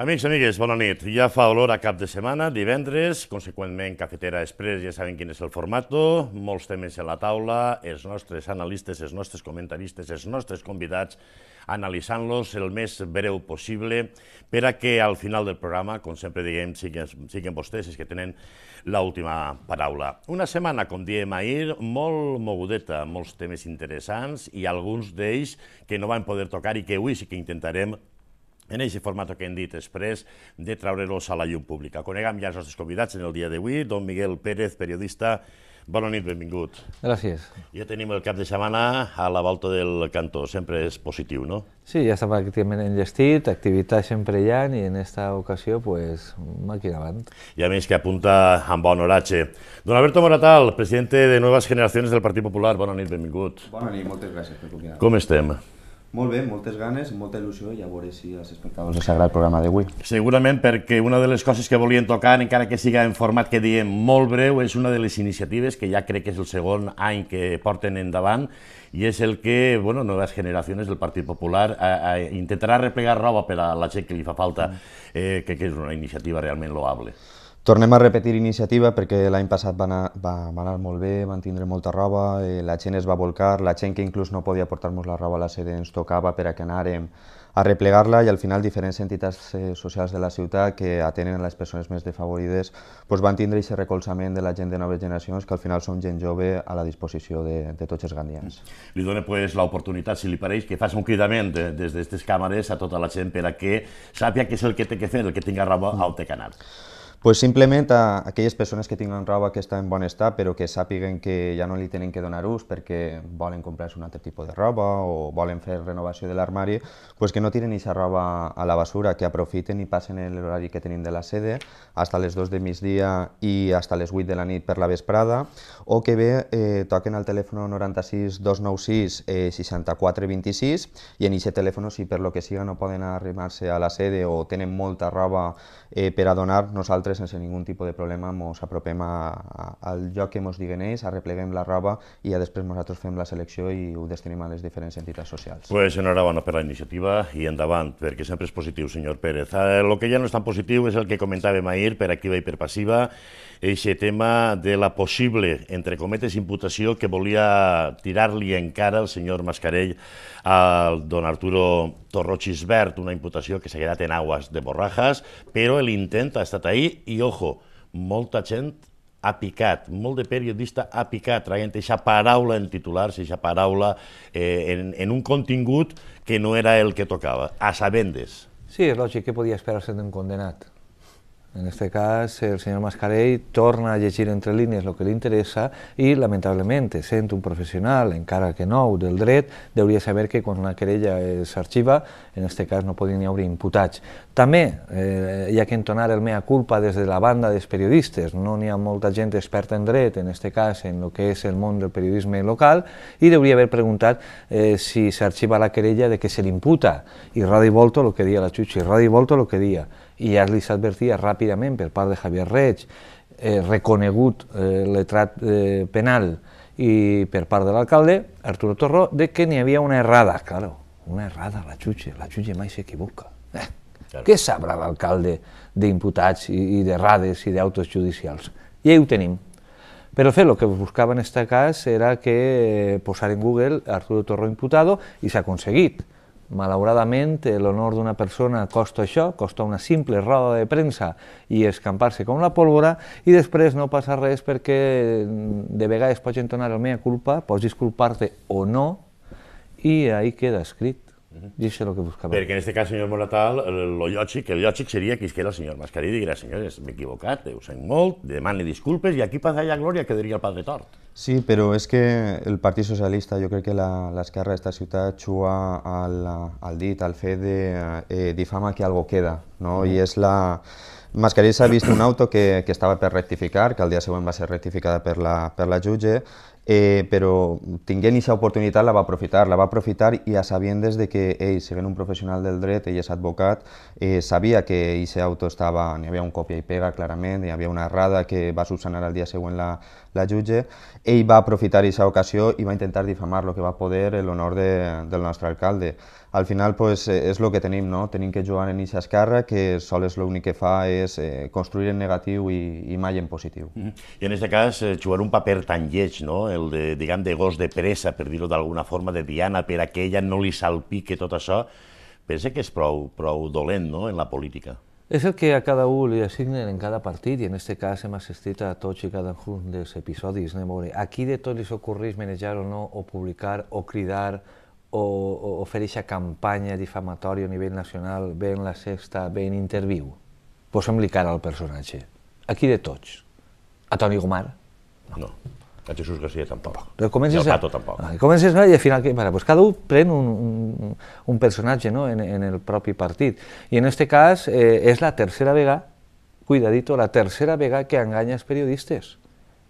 Amics i amigues, bona nit. Ja fa olor a cap de setmana, divendres, conseqüentment Cafetera Express, ja saben quin és el formato, molts temes a la taula, els nostres analistes, els nostres comentaristes, els nostres convidats, analitzant-los el més breu possible per a que al final del programa, com sempre diguem, siguin, siguin vostès els que tenen l'última paraula. Una setmana, com diem ahir, molt mogudeta, molts temes interessants i alguns d'ells que no vam poder tocar i que avui sí que intentarem en aquest format que hem dit després de treure-los a la llum pública. Conegam ja els nostres convidats en el dia d'avui, don Miguel Pérez, periodista. Bona nit, benvingut. Gràcies. Ja tenim el cap de setmana a la volta del cantó, sempre és positiu, no? Sí, ja està pràcticament enllestit, activitat sempre hi ha i en aquesta ocasió, pues, aquí davant. I a més que apunta amb bon oratge. Don Alberto Moratal, president de Noves Generacions del Partit Popular, bona nit, benvingut. Bona nit, moltes gràcies per convidar Com estem? Molt bé, moltes ganes, molta il·lusió i a veure si als espectadors els agrada el programa d'avui. Segurament perquè una de les coses que volien tocar, encara que siga en format que diem molt breu, és una de les iniciatives que ja crec que és el segon any que porten endavant i és el que, bueno, Noves Generacions del Partit Popular a, a, intentarà replegar roba per a la gent que li fa falta, mm. eh, que, que és una iniciativa realment loable. Tornem a repetir iniciativa perquè l'any passat va anar, va anar molt bé, van tindre molta roba, eh, la gent es va volcar, la gent que inclús no podia portar-nos la roba a la sede ens tocava per a que anàrem a replegar-la i al final diferents entitats eh, socials de la ciutat que atenen les persones més desfavorides pues, van tindre aquest recolzament de la gent de noves generacions que al final són gent jove a la disposició de, de tots els gandians. Mm. Li dono pues, l'oportunitat, si li pareix, que faci un cridament de, eh, des d'aquestes càmeres a tota la gent per a que sàpia què és el que té que fer, el que tinga roba mm. al té que anar pues simplement a aquelles persones que tinguen roba que està en bon estat però que sàpiguen que ja no li tenen que donar ús perquè volen comprar-se un altre tipus de roba o volen fer renovació de l'armari, pues que no tiren aquesta roba a la basura, que aprofiten i passen l'horari que tenim de la sede fins a les 2 de migdia i fins a les 8 de la nit per la vesprada, o que bé eh, toquen al telèfon 96 296 eh, 64 26 i en aquest telèfon si per lo que siga no poden arribar se a la sede o tenen molta roba eh, per a donar, nosaltres nosaltres, sense ningun tipus de problema, ens apropem a, a, al lloc que ens diguen ells, arrepleguem la roba i ja després nosaltres fem la selecció i ho destinem a les diferents entitats socials. Pues enhorabona per la iniciativa i endavant, perquè sempre és positiu, senyor Pérez. Ah, el que ja no és tan positiu és el que comentàvem ahir, per activa i per passiva, aquest tema de la possible, entre cometes, imputació que volia tirar-li en cara el senyor Mascarell al don Arturo Torrochis Verd, una imputació que s'ha quedat en aguas de borrajas, però l'intent ha estat ahir i ojo, molta gent ha picat, molt de periodista ha picat, traient aquesta paraula en titulars, aquesta paraula eh, en, en un contingut que no era el que tocava, a sabendes. Sí, és lògic que podia esperar-se d'un condenat. En este cas, el senyor Mascarell torna a llegir entre línies el que li interessa i, lamentablement, sent un professional, encara que nou, del dret, hauria saber que quan una querella s'arxiva, en aquest cas no podien ni haver imputats. També eh, hi ha que entonar el mea culpa des de la banda dels periodistes. No n'hi ha molta gent experta en dret, en aquest cas en el que és el món del periodisme local, i hauria haver preguntat eh, si s'arxiva la querella de què se imputa. I Radi Volto el que dia la Xuxi, Radi Volto el que dia i ja-li s'advertia ràpidament per part de Javier Reig, eh, reconegut eh, letrat eh, penal i per part de l'alcalde, Arturo Torró, de que n'hi havia una errada, claro, una errada, la Xuxa, la Xuxa mai s'equivoca. Eh, claro. Què sabrà l'alcalde d'imputats i, i d'errades i d'autos judicials? I ahí ho tenim. Però fe, el que buscava en aquest cas era que eh, posar en Google Arturo Torró imputado i s'ha aconseguit. Malauradament, l'honor d'una persona costa això, costa una simple roda de premsa i escampar-se com la pólvora, i després no passa res perquè mm, de vegades pots entonar la meva culpa, pots disculpar-te o no, i ahí queda escrit. I això és el que buscava. Perquè en aquest cas, senyor Moratal, lo lògic, el lògic seria que era el senyor Mascarell i digués, senyores, m'he equivocat, ho sent molt, demani disculpes i aquí passa ja glòria que diria el padre tort. Sí, però és que el Partit Socialista, jo crec que l'esquerra d'aquesta ciutat xua al, al dit, al fet de eh, difama que algo queda, no? I és la... Mascarell s'ha vist un auto que, que estava per rectificar, que el dia següent va ser rectificada per la, per la jutge, eh, però tinguent aquesta oportunitat la va aprofitar, la va aprofitar i sabent des de que ell, sent un professional del dret, ell és advocat, eh, sabia que aquest auto estava, hi havia un còpia i pega clarament, hi havia una errada que va subsanar el dia següent la, la jutge, ell va aprofitar aquesta ocasió i va intentar difamar lo que va poder l'honor de, del nostre alcalde al final pues, eh, és el que tenim, no? tenim que jugar en aquesta esquerra, que sol és l'únic que fa és eh, construir en negatiu i, i mai en positiu. Mm -hmm. I en aquest cas, eh, jugar un paper tan lleig, no? el de, diguem, de gos de pressa, per dir-ho d'alguna forma, de Diana, per a que ella no li salpique tot això, pensa que és prou, prou dolent no? en la política. És el que a cada un li assignen en cada partit, i en aquest cas hem assistit a tots i cada un dels episodis. Anem a veure, aquí de tot li s'ocorreix manejar o no, o publicar, o cridar, o, o fer aquesta campanya difamatòria a nivell nacional, bé en la sexta, bé en interviu? Posem-li cara al personatge. Aquí de tots. A Toni Gomar? No. no. A Jesús García tampoc. Però I al Pato a... tampoc. Ah, comences a... i al final què Pues cada un pren un, un, un personatge no? en, en el propi partit. I en aquest cas eh, és la tercera vegada, cuidadito, la tercera vegada que enganya els periodistes.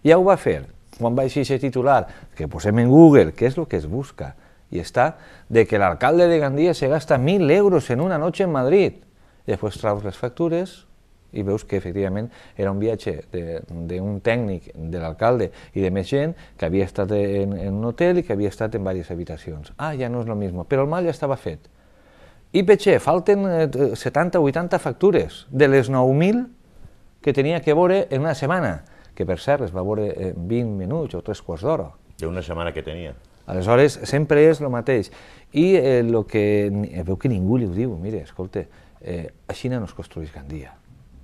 Ja ho va fer quan va així titular, que posem en Google, què és el que es busca y está de que el alcalde de Gandía se gasta mil euros en una noche en Madrid. I després traus les factures i veus que efectivament era un viatge un tècnic de l'alcalde i de més gent que havia estat en, en un hotel i que havia estat en varias habitacions. Ah, ja no és lo mismo, però el mal ja estava fet. IPC, falten 70 eh, o 80 factures de les 9.000 que tenia que veure en una setmana, que per cert les va veure en eh, 20 minutos o 3 hora. De D'una setmana que tenia. Aleshores, sempre és el mateix. I el eh, que... Eh, veu que ningú li ho diu, mire, escolte, eh, a Xina no es construeix Gandia.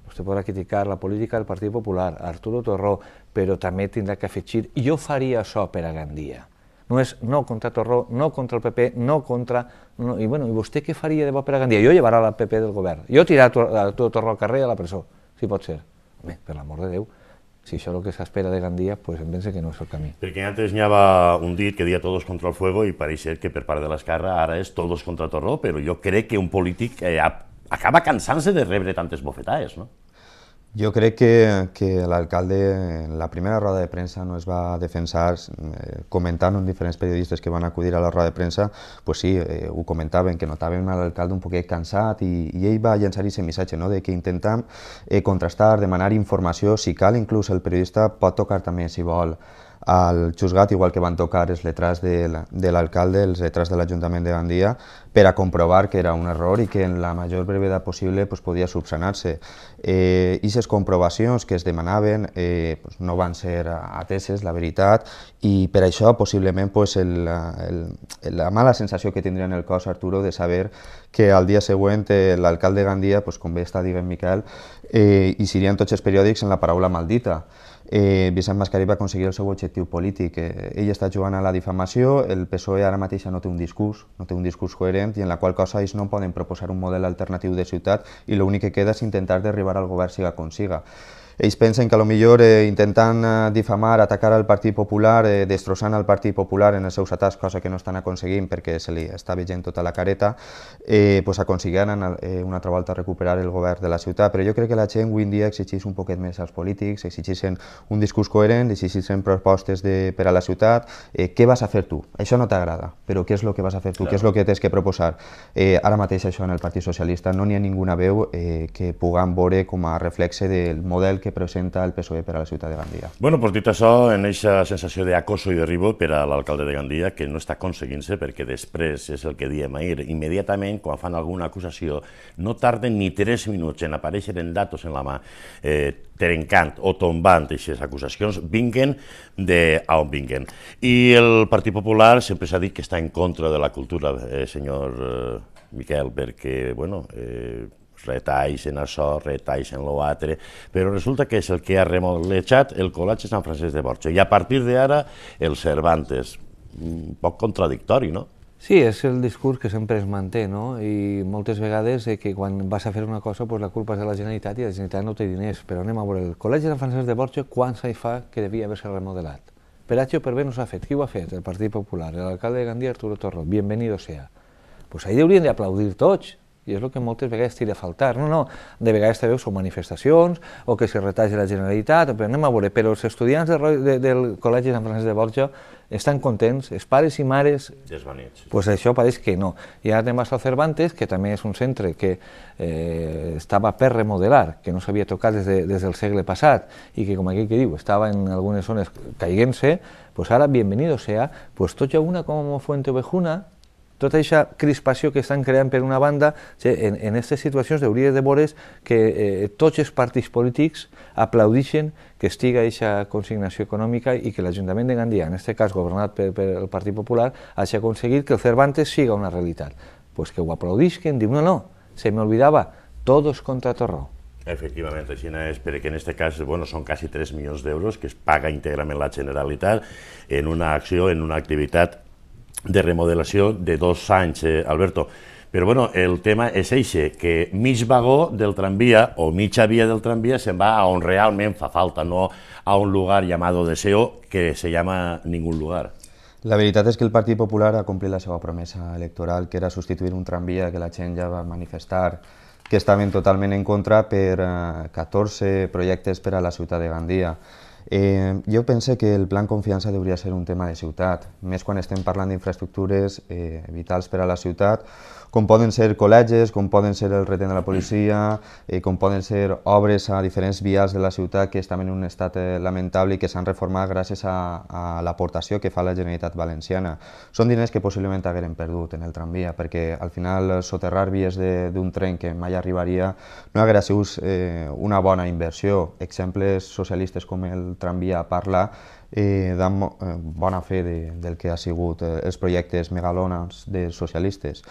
Vostè podrà criticar la política del Partit Popular, Arturo Torró, però també tindrà que afegir jo faria això per a Gandia. No és no contra Torró, no contra el PP, no contra... No, I, bueno, I vostè què faria de bo per a Gandia? Jo llevarà la PP del govern. Jo tirar Arturo Torró al carrer a la presó, si pot ser. Home, per l'amor de Déu, si això és el que s'espera de Gandia, pues em pense que no és el camí. Perquè antes n'hi havia un dit que deia todos contra el fuego i pareix ser que per part de l'esquerra ara és todos contra Torró, però jo crec que un polític eh, acaba cansant-se de rebre tantes bofetades, no? Jo crec que, que l'alcalde en la primera roda de premsa no es va defensar, eh, comentant amb diferents periodistes que van acudir a la roda de premsa, pues sí, eh, ho comentaven, que notaven a l'alcalde un poquet cansat i, i ell va llançar aquest missatge no? de que intentam eh, contrastar, demanar informació, si cal inclús el periodista pot tocar també, si vol, al Xusgat, igual que van tocar els letrats de l'alcalde, els letrats de l'Ajuntament de Gandia, per a comprovar que era un error i que en la major brevedat possible pues, podia subsanar-se. Eh, I Ixes comprovacions que es demanaven eh, pues, no van ser ateses, la veritat, i per això possiblement pues, el, el, la mala sensació que tindria en el cos Arturo de saber que al dia següent eh, l'alcalde Gandia, pues, com bé està dient Miquel, eh, hi serien tots els periòdics en la paraula maldita. Eh, Vicent Mascarell va aconseguir el seu objectiu col·lectiu polític. Eh, ell està jugant a la difamació, el PSOE ara mateix no té un discurs, no té un discurs coherent i en la qual cosa ells no poden proposar un model alternatiu de ciutat i l'únic que queda és intentar derribar al govern siga com siga ells pensen que a lo millor eh, intentant eh, difamar, atacar al Partit Popular, eh, destrossant el Partit Popular en els seus atacs, cosa que no estan aconseguint perquè se li està veient tota la careta, eh, pues aconseguiran eh, eh, una altra volta recuperar el govern de la ciutat. Però jo crec que la gent avui en dia exigeix un poquet més als polítics, exigeixen un discurs coherent, exigeixen propostes de, per a la ciutat. Eh, què vas a fer tu? Això no t'agrada, però què és el que vas a fer tu? Clar. Què és el que tens que proposar? Eh, ara mateix això en el Partit Socialista no n'hi ha ninguna veu eh, que puguem veure com a reflexe del model que que presenta el PSOE per a la ciutat de Gandia. Bueno, pues dit això, en aquesta sensació d'acoso i de ribó per a l'alcalde de Gandia, que no està aconseguint-se perquè després és el que diem ahir, immediatament quan fan alguna acusació no tarden ni tres minuts en aparèixer en datos en la mà eh, trencant o tombant aquestes acusacions, vinguen de on vinguen. I el Partit Popular sempre s'ha dit que està en contra de la cultura, eh, senyor eh, Miquel, perquè, bueno, eh, retalls en això, retalls en l'altre, però resulta que és el que ha remolejat el col·legi Sant Francesc de Borja. I a partir d'ara, el Cervantes. Un poc contradictori, no? Sí, és el discurs que sempre es manté, no? I moltes vegades eh, que quan vas a fer una cosa pues, la culpa és de la Generalitat i la Generalitat no té diners, però anem a veure, el Col·legi de Francesc de Borja quan s'hi fa que devia haver-se remodelat? Per això per bé no s'ha fet. Qui ho ha fet? El Partit Popular, l'alcalde de Gandia, Arturo Torro. Bienvenido sea. Pues ahí haurien d'aplaudir tots, i és el que moltes vegades tira a faltar. No, no, de vegades també són manifestacions, o que se retagi la Generalitat, però anem a veure, però els estudiants de, de, del Col·legi Sant Francesc de Borja estan contents, els pares i mares... Desvanits. Doncs pues això pareix que no. I ara anem a Sal Cervantes, que també és un centre que eh, estava per remodelar, que no s'havia tocat des, de, des del segle passat, i que, com aquell que diu, estava en algunes zones caiguent-se, doncs pues ara, bienvenido sea, pues tot ha una com Fuente Ovejuna, tota aquesta crispació que estan creant per una banda, en, en aquestes situacions hauria de veure que eh, tots els partits polítics aplaudixen que estigui aquesta consignació econòmica i que l'Ajuntament de Gandia, en aquest cas governat pel Partit Popular, hagi aconseguit que el Cervantes siga una realitat. Pues que ho aplaudixen, diu, no, no, se me olvidava, todos contra Torró. Efectivament, així és, perquè en aquest cas bueno, són quasi 3 milions d'euros que es paga íntegrament la Generalitat en una acció, en una activitat de remodelació de dos anys, eh, Alberto. Però bueno, el tema és eixe, que mig vagó del tramvia o mitja via del tramvia se'n va a on realment fa falta, no a un lugar llamado deseo que se llama ningún lugar. La veritat és que el Partit Popular ha complit la seva promesa electoral, que era substituir un tramvia que la gent ja va manifestar que estaven totalment en contra per 14 eh, projectes per a la ciutat de Gandia. Eh, jo pense que el plan confiança hauria de ser un tema de ciutat, més quan estem parlant d'infraestructures eh, vitals per a la ciutat com poden ser col·legis, com poden ser el retén de la policia, eh, com poden ser obres a diferents vials de la ciutat que estan en un estat eh, lamentable i que s'han reformat gràcies a, a l'aportació que fa la Generalitat Valenciana. Són diners que possiblement hagueren perdut en el tramvia, perquè al final soterrar vies d'un tren que mai arribaria no haguera sigut eh, una bona inversió. Exemples socialistes com el tramvia parla eh, dan eh, bona fe de, del que ha sigut eh, els projectes megalònans de socialistes.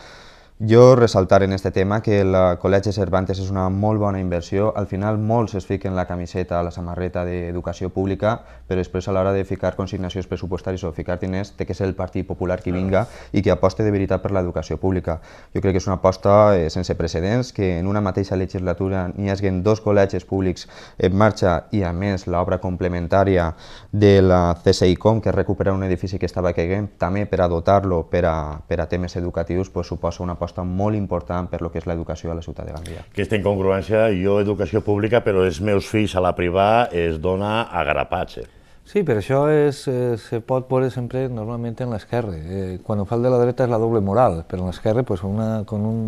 Jo ressaltar en este tema que el Col·legi Cervantes és una molt bona inversió. Al final molts es fiquen la camiseta, la samarreta d'educació pública, però després a l'hora de ficar consignacions pressupostàries o ficar diners té que ser el Partit Popular qui vinga i que aposti de veritat per l'educació pública. Jo crec que és una aposta eh, sense precedents, que en una mateixa legislatura n'hi haguen dos col·legis públics en marxa i a més l'obra complementària de la CSI-COM, que recupera un edifici que estava caigant, també per a dotar-lo per, a, per a temes educatius, pues, suposa una aposta aposta molt important per lo que és l'educació a la ciutat de Gandia. Aquesta incongruència, jo educació pública, però els meus fills a la privada es dona a grapats. Eh? Sí, però això es, se pot posar sempre normalment en l'esquerra. Eh, quan ho fa el de la dreta és la doble moral, però en l'esquerra pues, una, con un,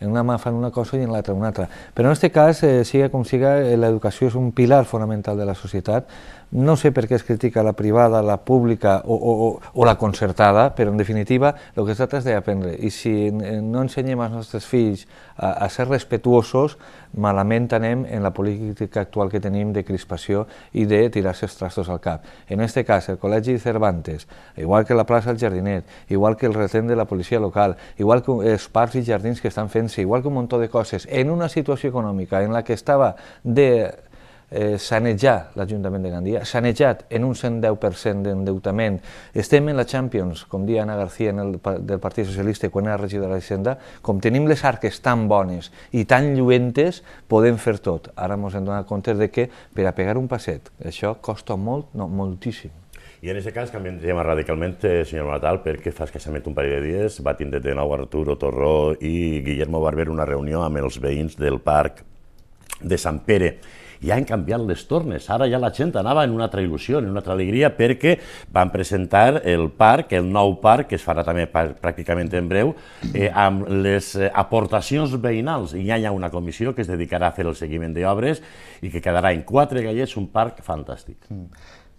en una mà fan una cosa i en l'altra una altra. Però en aquest cas, eh, siga com siga, eh, l'educació és un pilar fonamental de la societat no sé per què es critica la privada, la pública o, o, o la concertada, però en definitiva el que es tracta és d'aprendre. I si eh, no ensenyem als nostres fills a, a ser respetuosos, malament anem en la política actual que tenim de crispació i de tirar-se els trastos al cap. En aquest cas, el Col·legi Cervantes, igual que la plaça del Jardinet, igual que el retén de la policia local, igual que els parcs i jardins que estan fent-se, igual que un munt de coses, en una situació econòmica en la que estava de eh, sanejar l'Ajuntament de Gandia, sanejat en un 110% d'endeutament. Estem en la Champions, com deia Ana García en el, del Partit Socialista quan era regidora de l'Hisenda, com tenim les arques tan bones i tan lluentes, podem fer tot. Ara ens hem donat compte de que per a pegar un passet, això costa molt, no, moltíssim. I en aquest cas canviem tema radicalment, eh, senyor Matal, perquè fa escassament un parell de dies va tindre de nou Arturo Torró i Guillermo Barber una reunió amb els veïns del parc de Sant Pere ja han canviat les tornes. Ara ja la gent anava en una altra il·lusió, en una altra alegria, perquè van presentar el parc, el nou parc, que es farà també pràcticament en breu, eh, amb les eh, aportacions veïnals. I ja hi ha una comissió que es dedicarà a fer el seguiment d'obres i que quedarà en quatre gallets un parc fantàstic. Mm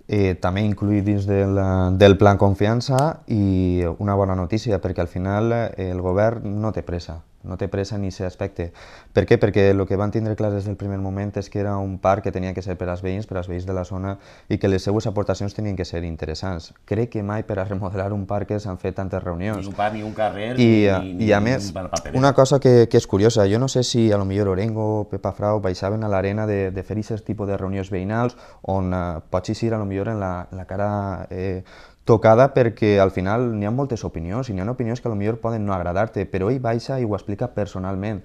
eh, també incluir dins del, del plan confiança i una bona notícia, perquè al final eh, el govern no té pressa no té pressa ni ser aspecte. Per què? Perquè el que van tindre clar des del primer moment és que era un parc que tenia que ser per als veïns, per als veïns de la zona, i que les seues aportacions tenien que ser interessants. Crec que mai per a remodelar un parc s'han fet tantes reunions. Ni un parc, ni un carrer, I, ni, eh, ni, I a més, una cosa que, que és curiosa, jo no sé si a lo millor Orengo, Pepa Frau, baixaven a l'arena de, de fer aquest tipus de reunions veïnals on eh, pots ir a lo millor en la, en la cara eh, tocada perquè al final n'hi ha moltes opinions i n'hi ha opinions que potser poden no agradar-te, però ell baixa i ho explica personalment.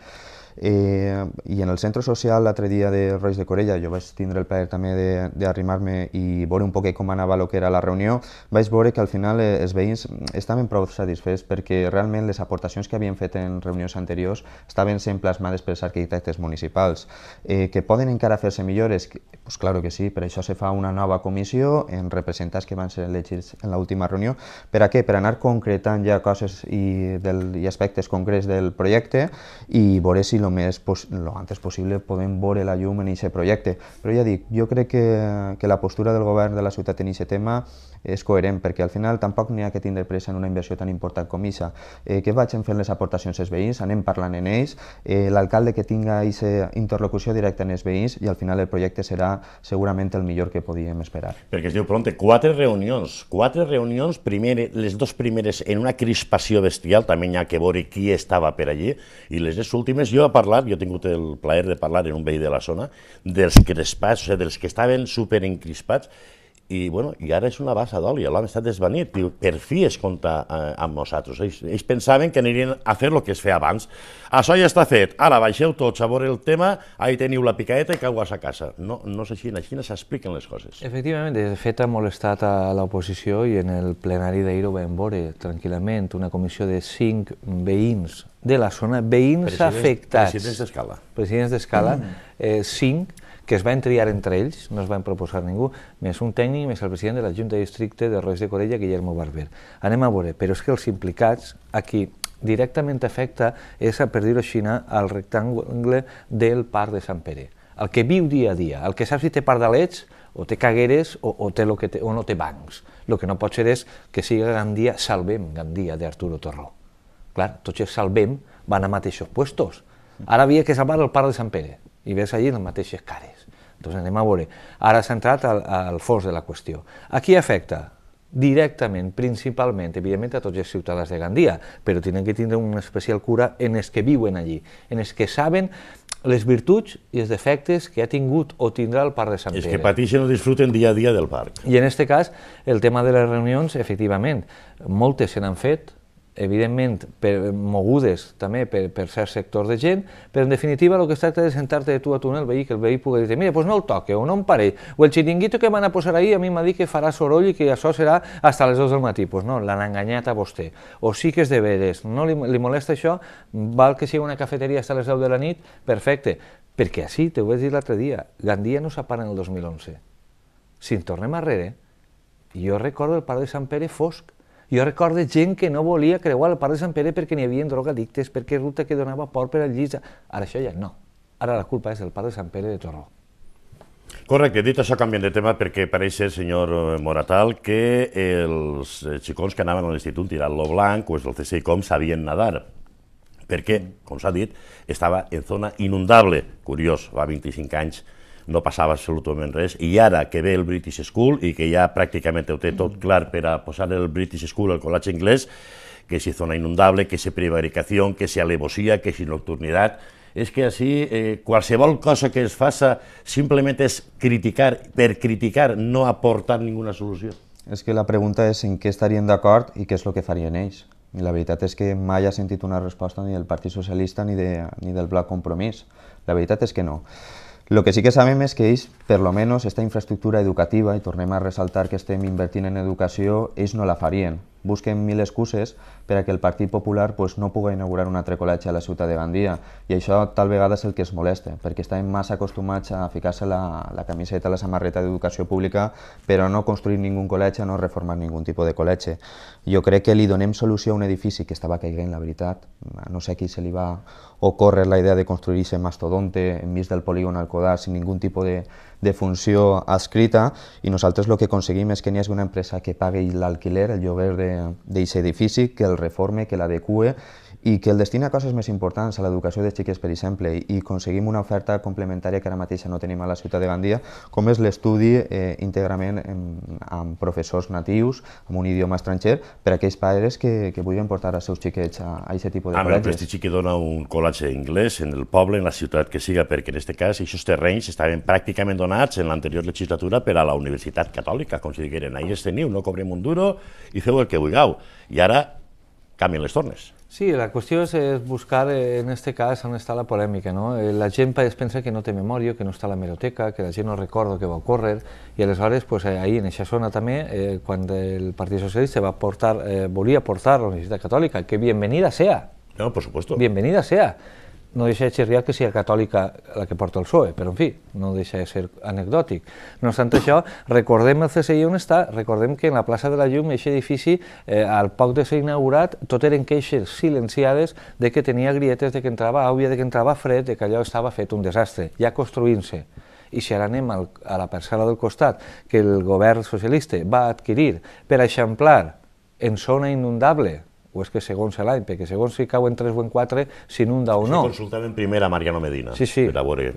Eh, I en el centre social l'altre dia de Reis de Corella jo vaig tindre el plaer també d'arrimar-me i veure un poc com anava el que era la reunió, vaig veure que al final eh, els veïns estaven prou satisfets perquè realment les aportacions que havien fet en reunions anteriors estaven sent plasmades pels arquitectes municipals, eh, que poden encara fer-se millores, Pues claro que sí, per això se fa una nova comissió en representants que van ser elegits en l'última reunió. Per a què? Per anar concretant ja coses i, del, i aspectes concrets del projecte i veure si el més lo antes possible podem veure la llum en aquest projecte. Però ja dic, jo crec que, que la postura del govern de la ciutat en aquest tema és coherent, perquè al final tampoc n'hi ha que tindre pressa en una inversió tan important com ISA. Eh, que vagin fent les aportacions als veïns, anem parlant en ells, eh, l'alcalde que tinga aquesta interlocució directa en els veïns i al final el projecte serà segurament el millor que podíem esperar. Perquè es diu Pronte, quatre reunions, quatre reunions, primer, les dues primeres en una crispació bestial, també hi ha que veure qui estava per allí, i les dues últimes jo he parlat, jo he tingut el plaer de parlar en un veí de la zona, dels crespats, o sigui, dels que estaven superencrispats, i, bueno, i ara és una bassa d'oli, l'han estat desvenit, diu, per fi es compta eh, amb nosaltres. Ells, ells pensaven que anirien a fer el que es feia abans. Això ja està fet, ara baixeu tots a veure el tema, ahí teniu la picaeta i cau a casa. No, no és així, en Xina s'expliquen les coses. Efectivament, de fet ha molestat a l'oposició i en el plenari d'ahir ho vam veure tranquil·lament, una comissió de cinc veïns de la zona, veïns presidents, afectats. Presidents d'escala. Presidents d'escala, mm. eh, cinc, que es van triar entre ells, no es van proposar ningú, més un tècnic, més el president de la Junta de Districte de Roig de Corella, Guillermo Barber. Anem a veure, però és que els implicats, aquí directament afecta és, a per dir-ho així, al rectangle del parc de Sant Pere. El que viu dia a dia, el que sap si té pardalets o té cagueres o, o, té lo que té, o no té bancs. El que no pot ser és que siga Gandia Salvem Gandia d'Arturo Torró. Clar, tots els Salvem van a mateixos puestos. Ara havia que salvar el parc de Sant Pere i ves allí les mateixes cares. Doncs anem a veure. Ara s'ha entrat al, al fons de la qüestió. A qui afecta? directament, principalment, evidentment, a tots els ciutadans de Gandia, però tenen que tindre una especial cura en els que viuen allí, en els que saben les virtuts i els defectes que ha tingut o tindrà el parc de Sant Pere. Els que pateixen o disfruten dia a dia del parc. I en aquest cas, el tema de les reunions, efectivament, moltes se n'han fet, evidentment per, mogudes també per, per certs sectors de gent, però en definitiva el que es tracta és sentar-te de tu a tu en el veí, que el veí pugui dir, mira, doncs no el toque, o no em pareix, o el xiringuito que van a posar ahir a mi m'ha dit que farà soroll i que això serà fins a les 2 del matí, doncs pues no, l'han enganyat a vostè, o sí que és de veres, no li, li molesta això, val que sigui una cafeteria fins a les 10 de la nit, perfecte, perquè així, te ho vaig dir l'altre dia, Gandia no parat en el 2011, si en tornem arrere, jo recordo el pare de Sant Pere fosc, jo recordo gent que no volia creuar el Parc de Sant Pere perquè n'hi havia drogadictes, perquè ruta que donava por per al llit. Ara això ja no. Ara la culpa és del Parc de Sant Pere de Torró. Correcte, dit això canviem de tema perquè pareix ser, senyor eh, Moratal, que els eh, xicons que anaven a l'institut tirant lo blanc o és el CSI com sabien nadar perquè, com s'ha dit, estava en zona inundable. Curiós, va 25 anys no passava absolutament res, i ara que ve el British School i que ja pràcticament ho té mm. tot clar per a posar el British School al col·legi anglès, que si zona inundable, que si prevaricació, que si alevosía, que si nocturnitat, és que així eh, qualsevol cosa que es faça simplement és criticar per criticar, no aportar ninguna solució. És que la pregunta és en què estarien d'acord i què és el que farien ells. I la veritat és que mai ha sentit una resposta ni del Partit Socialista ni, de, ni del Bloc Compromís. La veritat és que no. El que sí que sabem és que ells, per lo menos, aquesta infraestructura educativa, i tornem a ressaltar que estem invertint en educació, ells no la farien busquen mil excuses per a que el Partit Popular pues, no pugui inaugurar un altre col·legi a la ciutat de Gandia. I això tal vegada és el que es molesta, perquè estem massa acostumats a ficar-se la, la camiseta, la samarreta d'educació pública, però no construir ningú col·legi, no reformar ningú tipus de col·legi. Jo crec que li donem solució a un edifici que estava caigant, la veritat. No sé a qui se li va ocórrer la idea de construir-se mastodonte enmig del polígon Alcodar sin ningú tipus de, de funció escrita i nosaltres el que aconseguim és que n'hi hagi una empresa que pagui l'alquiler, el lloguer d'aquest edifici, que el reforme, que l'adecue i que el destina a coses més importants, a l'educació de xiques, per exemple, i aconseguim una oferta complementària que ara mateix no tenim a la ciutat de Gandia, com és l'estudi eh, íntegrament amb, amb professors natius, amb un idioma estranger, per a aquells pares que, que vulguin portar els seus xiquets a aquest tipus de ah, col·legis. Amb el prestigi que dona un col·legi anglès en el poble, en la ciutat que siga, perquè en aquest cas aquests terrenys estaven pràcticament donats en l'anterior legislatura per a la Universitat Catòlica, com si diguin, ahí els teniu, no cobrem un duro i feu el que vulgueu. I ara canvien les tornes. Sí, la cuestión es buscar, eh, en este caso, on está la polémica, No? Eh, la gente es que no te memoria, que no está la meroteca, que la no recuerdo qué va a a los aleshores, pues, eh, ahí, en esa zona también, cuando el Partido Socialista va portar, eh, a portar la Universidad Católica, que bienvenida sea. No, por supuesto. Bienvenida sea. no deixa de ser real que sigui catòlica la que porta el PSOE, però en fi, no deixa de ser anecdòtic. No obstant això, recordem el CSI on està, recordem que en la plaça de la Llum, aquest edifici, eh, al poc de ser inaugurat, tot eren queixes silenciades de que tenia grietes, de que entrava àvia, de que entrava fred, de que allò estava fet un desastre, ja construint-se i si ara anem al, a la parcel·la del costat que el govern socialista va adquirir per eixamplar en zona inundable o és que segons l'any, perquè segons si cauen 3 o en 4 s'inunda o no. Si consultaven primer a Mariano Medina, sí, sí, per a veure...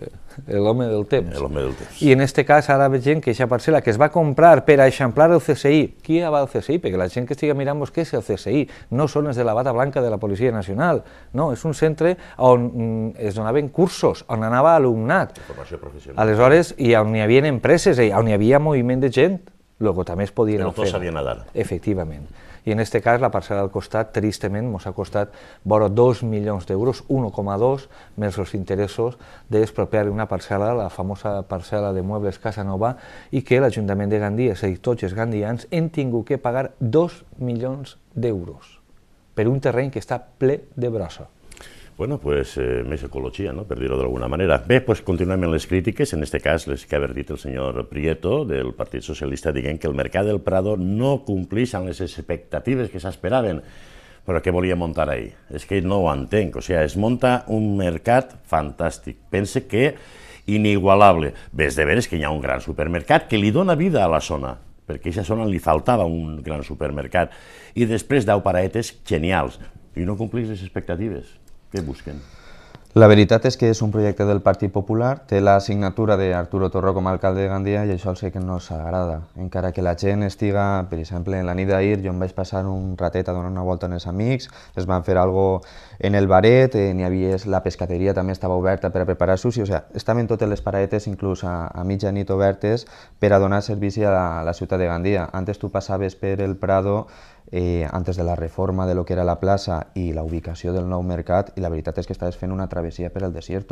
L'home del temps. L'home del temps. I en aquest cas ara veiem que aquesta parcel·la que es va comprar per a eixamplar el CSI, qui va al CSI? Perquè la gent que estiga mirant vos què és el CSI, no són els de la bata blanca de la Policia Nacional, no, és un centre on mm, es donaven cursos, on anava alumnat. Formació professional. Aleshores, i on hi havia empreses, on hi havia moviment de gent, el que també es podien fer. Però tots sabien nadar. Efectivament i en aquest cas la parcel·la del costat, tristament, ens ha costat vora 2 milions d'euros, 1,2, més els interessos d'expropiar una parcel·la, la famosa parcel·la de Muebles Casanova, i que l'Ajuntament de Gandia, és a dir, tots els gandians, hem tingut que pagar 2 milions d'euros per un terreny que està ple de brossa. Bueno, pues eh, més ecologia, no? per dir-ho d'alguna manera. Bé, pues, continuem amb les crítiques, en aquest cas les que ha dit el senyor Prieto del Partit Socialista, dient que el mercat del Prado no complís amb les expectatives que s'esperaven. Però què volia muntar ahir? És que no ho entenc. O sigui, es monta un mercat fantàstic. Pense que inigualable. Ves de veres que hi ha un gran supermercat que li dona vida a la zona perquè a aquesta zona li faltava un gran supermercat. I després deu paraetes genials, i no complís les expectatives. Què busquen? La veritat és que és un projecte del Partit Popular, té la signatura d'Arturo Torró com a alcalde de Gandia i això sé que no s'agrada. Encara que la gent estiga, per exemple, en la nit d'ahir jo em vaig passar un ratet a donar una volta amb els amics, es van fer algo en el baret, eh, n'hi havia la pescateria també estava oberta per a preparar sushi, o sigui, estaven totes les paradetes inclús a, a mitjanit obertes per a donar servici a la, a la ciutat de Gandia. Antes tu passaves per el Prado eh, antes de la reforma de lo que era la plaça i la ubicació del nou mercat i la veritat és que estaves fent una travessia per al desert.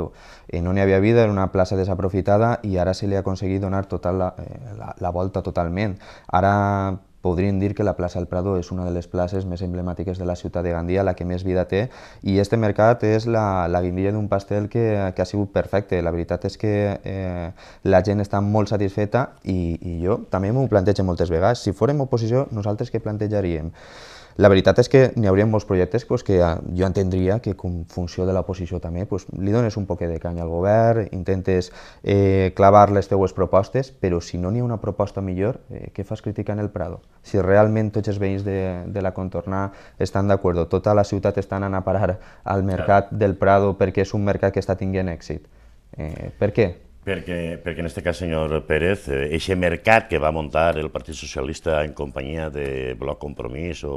Eh, no n'hi havia vida, era una plaça desaprofitada i ara se li ha aconseguit donar total la, eh, la, la volta totalment. Ara podríem dir que la plaça del Prado és una de les places més emblemàtiques de la ciutat de Gandia, la que més vida té, i este mercat és la, la guindilla d'un pastel que, que ha sigut perfecte. La veritat és que eh, la gent està molt satisfeta i, i jo també m'ho plantejo moltes vegades. Si fórem oposició, nosaltres què plantejaríem? La veritat és que n'hi hauria molts projectes pues, que ah, jo entendria que com funció de l'oposició també pues, li dones un poquet de canya al govern, intentes eh, clavar les teues propostes, però si no n'hi ha una proposta millor, eh, què fas criticant el Prado? Si realment tots els veïns de, de la contorna estan d'acord, tota la ciutat està anant a parar al mercat del Prado perquè és un mercat que està tinguent èxit. Eh, per què? Perquè, perquè en aquest cas, senyor Pérez, aquest eh, mercat que va muntar el Partit Socialista en companyia de Bloc Compromís o,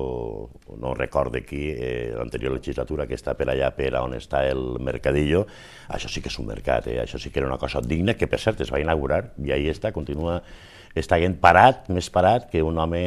o no recorde qui, eh, l'anterior legislatura que està per allà, per on està el mercadillo, això sí que és un mercat, eh? això sí que era una cosa digna, que per cert es va inaugurar i ahí està, continua està gent parat, més parat que un home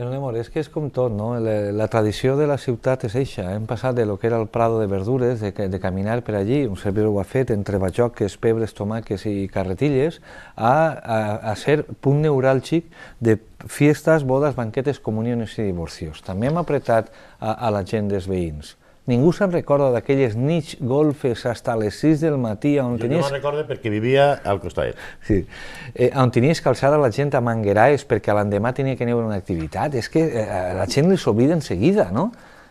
però amor, és que és com tot, no? La, la tradició de la ciutat és eixa. Hem passat de lo que era el Prado de verdures, de, de caminar per allí, un servidor ho ha fet, entre bajoques, pebres, tomaques i carretilles, a, a, a ser punt neuràlgic de fiestes, bodes, banquetes, comunions i divorcios. També hem apretat a, a la gent dels veïns. Ningú se'n recorda d'aquelles nits golfes a les 6 del matí on jo tenies... Jo no recordo perquè vivia al costat. Sí. Eh, on tenies calçada la gent a mangueraes perquè l'endemà tenia que anar a una activitat. És que eh, la gent li s'oblida seguida, no?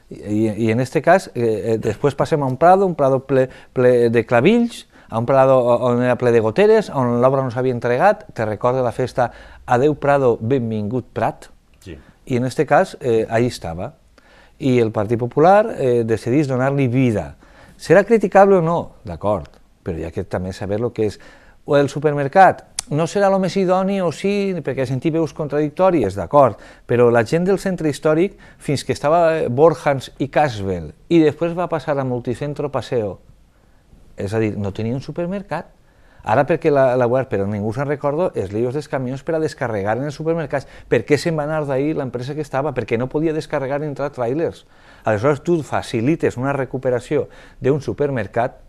I, i en este cas, eh, eh, després passem a un prado, un prado ple, ple de clavills, a un prado on era ple de goteres, on l'obra no s'havia entregat, te recorda la festa Adeu Prado, benvingut Prat, sí. i en este cas eh, ahí estava, i el Partit Popular eh, decidís donar-li vida. Serà criticable o no? D'acord, però hi ha que també saber el que és. O el supermercat, no serà el més idoni o sí, perquè sentir veus contradictòries, d'acord, però la gent del centre històric, fins que estava eh, Borjans i Casbel, i després va passar a Multicentro Paseo, és a dir, no tenia un supermercat, Ara perquè la, la web, però ningú se'n recordo, els lios dels camions per a descarregar en els supermercats. Per què se'n va anar d'ahir l'empresa que estava? Perquè no podia descarregar entre entrar trailers. Aleshores, tu facilites una recuperació d'un supermercat,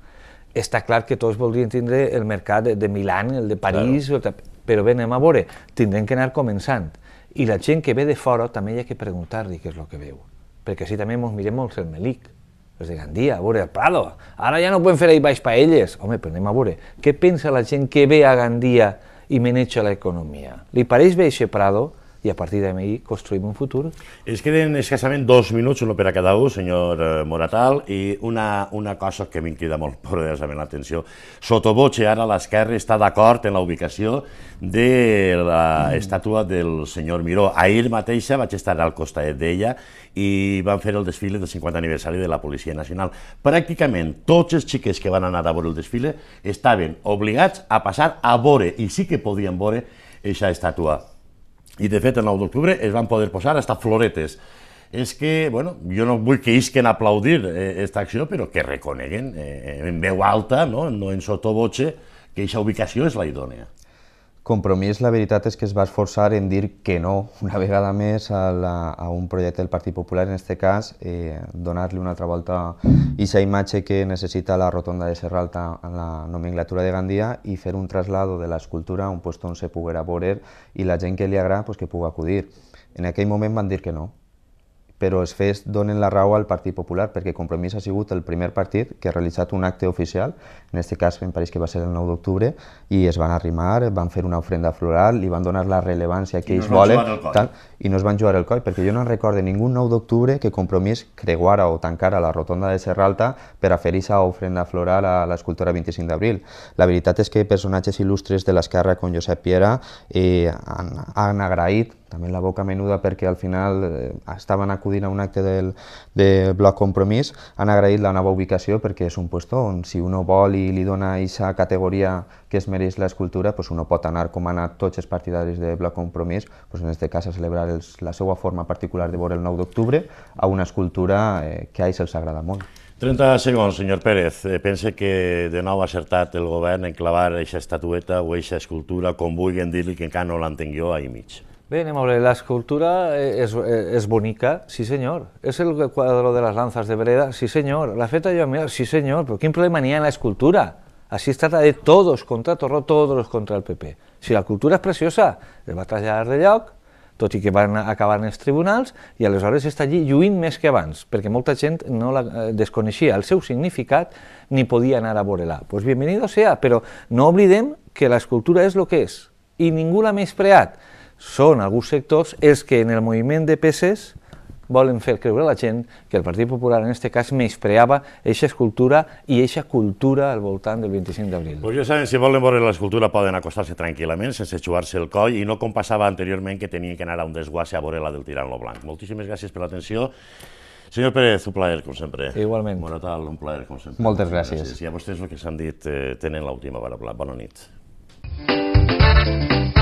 està clar que tots voldrien tindre el mercat de, de Milán, el de París, claro. però bé, anem a veure, tindrem que anar començant. I la gent que ve de fora també hi ha que preguntar-li què és el que veu, perquè així també ens mirem molt el melic els de Gandia, a veure el Prado, ara ja no podem fer ahir baix paelles. Home, però anem a veure, què pensa la gent que ve a Gandia i maneja l'economia? Li pareix bé aquest Prado? i a partir de construïm un futur. Es queden escassament dos minuts, un per a cada un, senyor eh, Moratal, i una, una cosa que a mi molt poderosament l'atenció. Sotoboche, ara l'esquerra està d'acord en la ubicació de la estàtua del senyor Miró. Ahir mateixa vaig estar al costat d'ella i van fer el desfile del 50 aniversari de la Policia Nacional. Pràcticament tots els xiquets que van anar a veure el desfile estaven obligats a passar a veure, i sí que podien veure, aquesta estàtua i de fet el 9 d'octubre es van poder posar hasta floretes és que, bueno, jo no vull que isquen a aplaudir aquesta eh, acció, però que reconeguen eh, en veu alta, no, no en sotoboche, que aquesta ubicació és la idònea. Compromís, la veritat és que es va esforçar en dir que no, una vegada més, a, la, a un projecte del Partit Popular, en aquest cas, eh, donar-li una altra volta a aquesta imatge que necessita la rotonda de Serralta en la nomenclatura de Gandia i fer un traslado de l'escultura a un lloc on se poguera veure i la gent que li agrada pues, que pugui acudir. En aquell moment van dir que no, però els fets donen la raó al Partit Popular, perquè Compromís ha sigut el primer partit que ha realitzat un acte oficial, en aquest cas em pareix que va ser el 9 d'octubre, i es van arrimar, van fer una ofrenda floral, li van donar la rellevància que ells volen, i no es van jugar el coll, perquè jo no recorde ningú 9 d'octubre que Compromís creuara o tancara la rotonda de Serralta per a fer aquesta ofrenda floral a l'escultora 25 d'abril. La veritat és que personatges il·lustres de l'esquerra com Josep Piera eh, han agraït també la boca menuda perquè al final eh, estaven acudint a un acte del, de Bloc Compromís, han agraït la nova ubicació perquè és un lloc on si uno vol i li dona aquesta categoria que es mereix l'escultura, pues uno pot anar com han anat tots els partidaris de Bloc Compromís, pues en aquest cas a celebrar els, la seva forma particular de veure el 9 d'octubre a una escultura eh, que a ells els agrada molt. 30 segons, senyor Pérez. Eh, pense que de nou ha acertat el govern en clavar aquesta estatueta o aquesta escultura, com vulguin dir-li, que encara no l'entenc jo, ahir mig. Bé, anem a veure, l'escultura eh, és, eh, és bonica, sí senyor. És el quadro de les lances de Breda, sí senyor. L'ha fet allò, mira, sí senyor, però quin problema n'hi ha en l'escultura? Així es tracta de tots contra Torró, tots contra el PP. Si la cultura és preciosa, es va traslladar de lloc, tot i que van acabar en els tribunals, i aleshores està allí lluint més que abans, perquè molta gent no la eh, desconeixia el seu significat ni podia anar a vore la Doncs pues bienvenido sea, però no oblidem que l'escultura és el que és, i ningú l'ha preat són alguns sectors els que en el moviment de peces volen fer creure a la gent que el Partit Popular en aquest cas menyspreava eixa escultura i eixa cultura al voltant del 25 d'abril. Pues ja saben, si volen veure l'escultura poden acostar-se tranquil·lament, sense xugar se el coll i no com passava anteriorment que tenien que anar a un desguasse a veure la del tirant lo blanc. Moltíssimes gràcies per l'atenció. Senyor Pérez, un plaer, com sempre. Igualment. Bona tarda, un plaer, com sempre. Moltes gràcies. gràcies. I a vostès el que s'han dit eh, tenen l'última paraula. Bona nit. Thank you.